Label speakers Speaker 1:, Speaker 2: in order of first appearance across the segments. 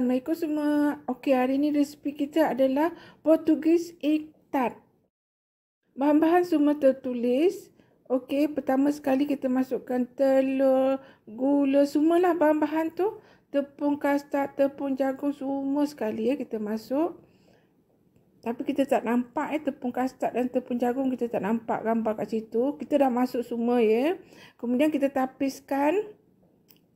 Speaker 1: Assalamualaikum semua. Okey, hari ini resipi kita adalah Portugis egg tart. Bahan-bahan semua tertulis. Okey, pertama sekali kita masukkan telur, gula, semualah bahan-bahan tu. Tepung kastar, tepung jagung, semua sekali ya kita masuk. Tapi kita tak nampak ya tepung kastar dan tepung jagung kita tak nampak gambar kat situ. Kita dah masuk semua ya. Kemudian kita tapiskan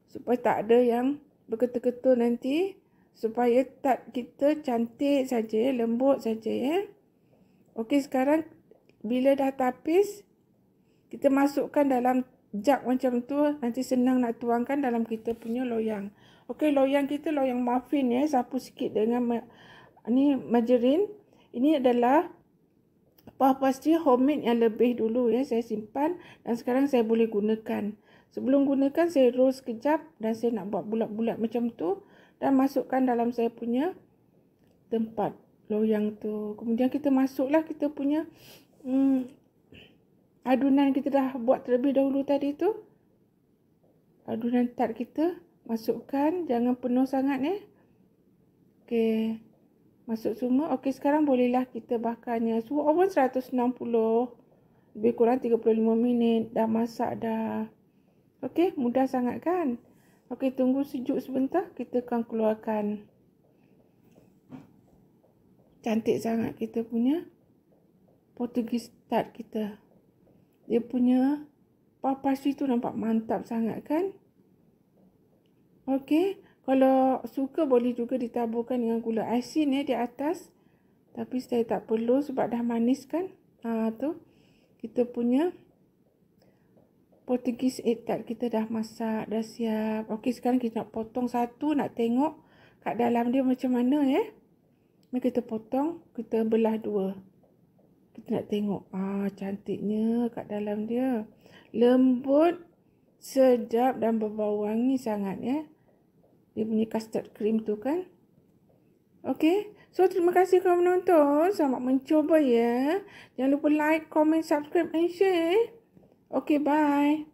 Speaker 1: supaya tak ada yang berketul-ketul nanti supaya tak kita cantik saja lembut saja ya. Okey sekarang bila dah tapis kita masukkan dalam jak macam tu nanti senang nak tuangkan dalam kita punya loyang. Okey loyang kita loyang muffin ya sapu sikit dengan ni margarin. Ini adalah puff pastry homemade yang lebih dulu ya saya simpan dan sekarang saya boleh gunakan. Sebelum gunakan saya roll sekejap dan saya nak buat bulat-bulat macam tu dan masukkan dalam saya punya tempat loyang tu. Kemudian kita masuklah kita punya hmm, adunan kita dah buat terlebih dahulu tadi tu. Adunan tart kita masukkan jangan penuh sangat eh. Okey. Masuk semua. Okey sekarang bolehlah kita bakarnya. Suhu oven 160. Lebih kurang 35 minit. Dah masak dah. Okey mudah sangat kan. Okey, tunggu sejuk sebentar. Kita akan keluarkan. Cantik sangat kita punya. Portuguese tart kita. Dia punya papas itu nampak mantap sangat kan. Okey. Kalau suka boleh juga ditaburkan dengan gula asin ya di atas. Tapi saya tak perlu sebab dah manis kan. Ha, tu. Kita punya. Portuguese egg eh, tart kita dah masak, dah siap. Okey, sekarang kita nak potong satu, nak tengok kat dalam dia macam mana eh. Ni kita potong, kita belah dua. Kita nak tengok. Ah, cantiknya kat dalam dia. Lembut, sedap dan berbau wangi sangat ya. Eh? Dia punya custard cream tu kan. Okey. So, terima kasih kerana menonton. Selamat mencuba ya. Jangan lupa like, komen, subscribe and share. Eh. Okay, bye.